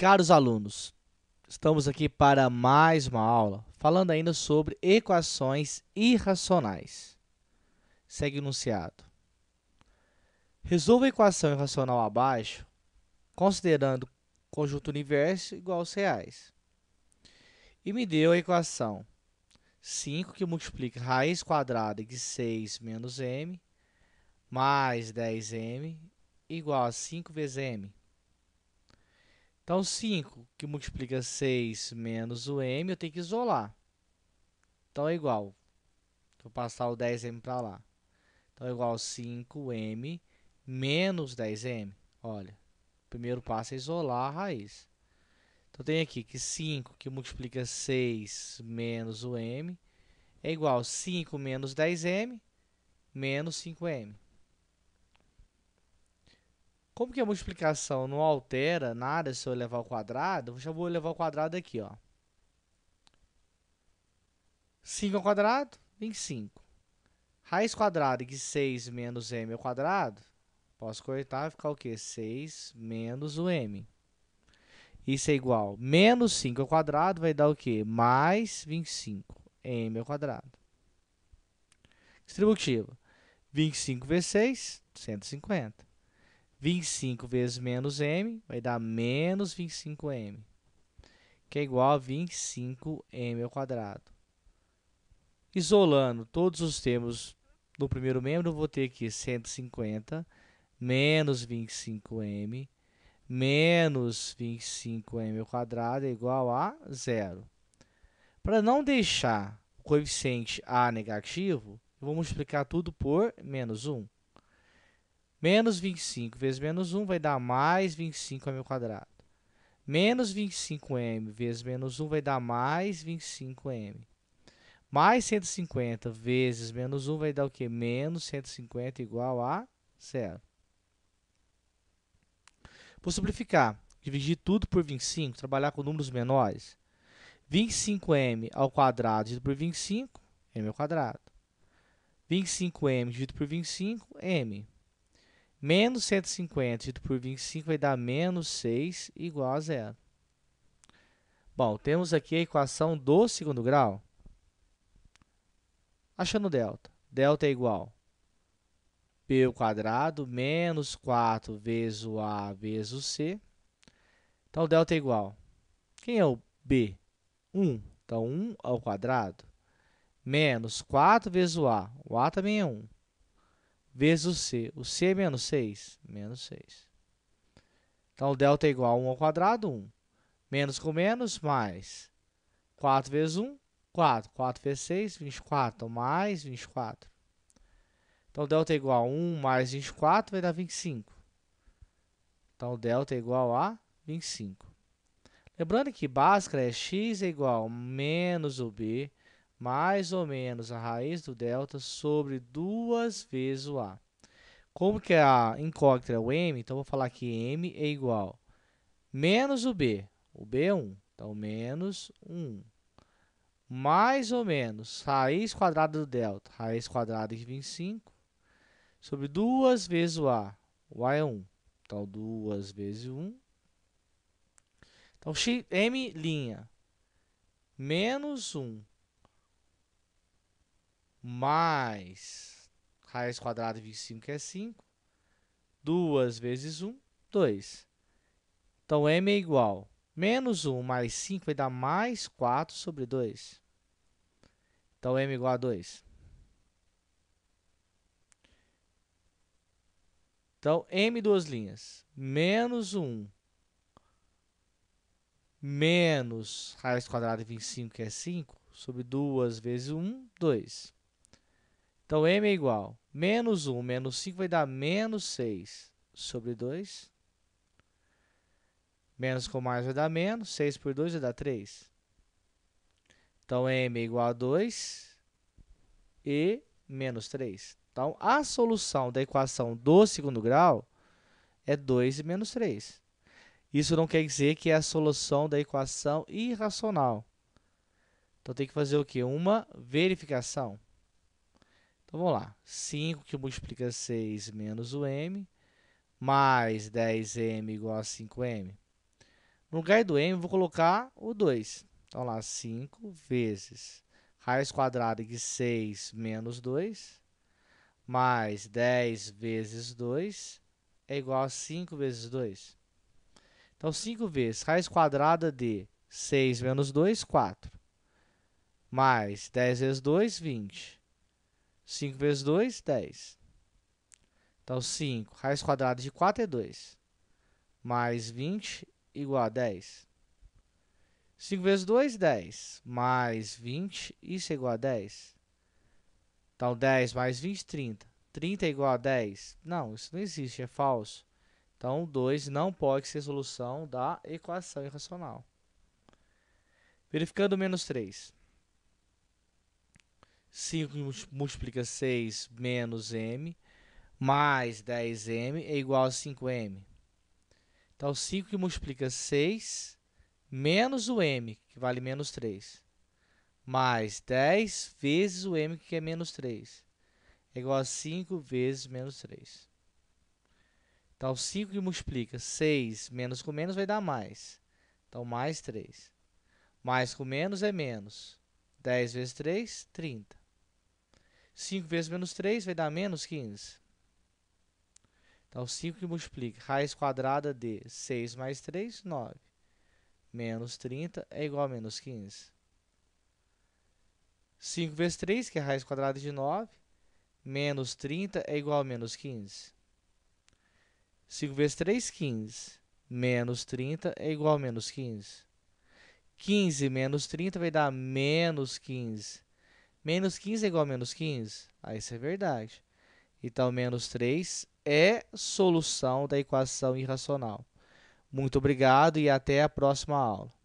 Caros alunos, estamos aqui para mais uma aula falando ainda sobre equações irracionais. Segue o enunciado. Resolva a equação irracional abaixo, considerando conjunto universo igual aos reais. E me deu a equação 5 que multiplica raiz quadrada de 6 menos m mais 10m igual a 5 vezes m. Então, tá 5 que multiplica 6 menos o m, eu tenho que isolar. Então, é igual. Vou passar o 10m para lá. Então, é igual a 5m menos 10m. Olha, o primeiro passo é isolar a raiz. Então, tem aqui que 5 que multiplica 6 menos o m é igual a 5 menos 10m menos 5m. Como que a multiplicação não altera nada se eu levar ao quadrado, já vou levar ao quadrado aqui, ó. 5 ao quadrado, 25. Raiz quadrada de 6 menos m ao quadrado, posso cortar e ficar o quê? 6 menos o m. Isso é igual, a menos 5 ao quadrado vai dar o quê? Mais 25, m ao quadrado. Distributiva, 25 vezes 6, 150. 25 vezes menos m vai dar menos 25m, que é igual a 25m ao quadrado. Isolando todos os termos do primeiro membro, eu vou ter aqui 150 menos 25m menos 25m ao quadrado é igual a zero. Para não deixar o coeficiente a negativo, eu vou multiplicar tudo por menos 1. Menos 25 vezes menos 1 vai dar mais 25m quadrado. Menos 25m vezes menos 1 vai dar mais 25m. Mais 150 vezes menos 1 vai dar o quê? Menos 150 igual a zero. Vou simplificar, dividir tudo por 25, trabalhar com números menores. 25m ao quadrado dividido por 25, m ao quadrado. 25m dividido por 25, m. Menos 150 dividido por 25 vai dar menos 6 igual a zero. Bom, temos aqui a equação do segundo grau. Achando delta. Delta é igual p ao quadrado menos 4 vezes o a vezes o c. Então, delta é igual. Quem é o b? 1. Então, 1 ao quadrado menos 4 vezes o a. O a também é 1 vezes o C. O C é menos 6? Menos 6. Então, delta é igual a 1 ao quadrado, 1. Menos com menos, mais. 4 vezes 1, 4. 4 vezes 6, 24. Então, mais 24. Então, delta é igual a 1 mais 24 vai dar 25. Então, delta é igual a 25. Lembrando que básica é x é igual a menos o b mais ou menos a raiz do delta sobre duas vezes o A. Como que é a incógnita é o M, então vou falar que M é igual menos o B, o B é 1, então menos 1, mais ou menos raiz quadrada do delta, raiz quadrada de 25, sobre duas vezes o A, o A é 1, então duas vezes 1, então x, M' menos 1 mais raiz quadrada de 25, que é 5. 2 vezes 1, 2. Então, m é igual menos 1 mais 5 vai dar mais 4 sobre 2. Então, m é igual a 2. Então, m duas linhas. Menos 1 menos raiz quadrada de 25, que é 5, sobre 2 vezes 1, 2. Então, m é igual a menos 1 menos 5 vai dar menos 6 sobre 2. Menos com mais vai dar menos. 6 por 2 vai dar 3. Então, m é igual a 2 e menos 3. Então, a solução da equação do segundo grau é 2 e menos 3. Isso não quer dizer que é a solução da equação irracional. Então, tem que fazer o quê? Uma verificação. Então vamos lá. 5 que multiplica 6 menos o m, mais 10m igual a 5m. No lugar do m, vou colocar o 2. Então lá, 5 é então, vezes raiz quadrada de 6 menos 2, mais 10 vezes 2 é igual a 5 vezes 2. Então, 5 vezes raiz quadrada de 6 menos 2, 4. Mais 10 vezes 2, 20. 5 vezes 2, 10. Então, 5 raiz quadrada de 4 é 2. Mais 20 igual a 10. 5 vezes 2, 10. Mais 20, isso é igual a 10. Então, 10 mais 20, 30. 30 é igual a 10? Não, isso não existe, é falso. Então, 2 não pode ser solução da equação irracional. Verificando menos 3. 5 multiplica 6 menos m mais 10m é igual a 5m. Então, 5 que multiplica 6 menos o m, que vale menos 3, mais 10 vezes o m, que é menos 3, é igual a 5 vezes menos 3. Então, 5 que multiplica 6 menos com menos vai dar mais. Então, mais 3. Mais com menos é menos. 10 vezes 3, 30. 5 vezes menos 3 vai dar menos 15. Então, 5 que multiplica raiz quadrada de 6 mais 3, 9. Menos 30 é igual a menos 15. 5 vezes 3, que é raiz quadrada de 9, menos 30 é igual a menos 15. 5 vezes 3, 15. Menos 30 é igual a menos 15. 15 menos 30 vai dar menos 15. Menos 15 é igual a menos 15? Ah, isso é verdade. Então, menos 3 é solução da equação irracional. Muito obrigado e até a próxima aula.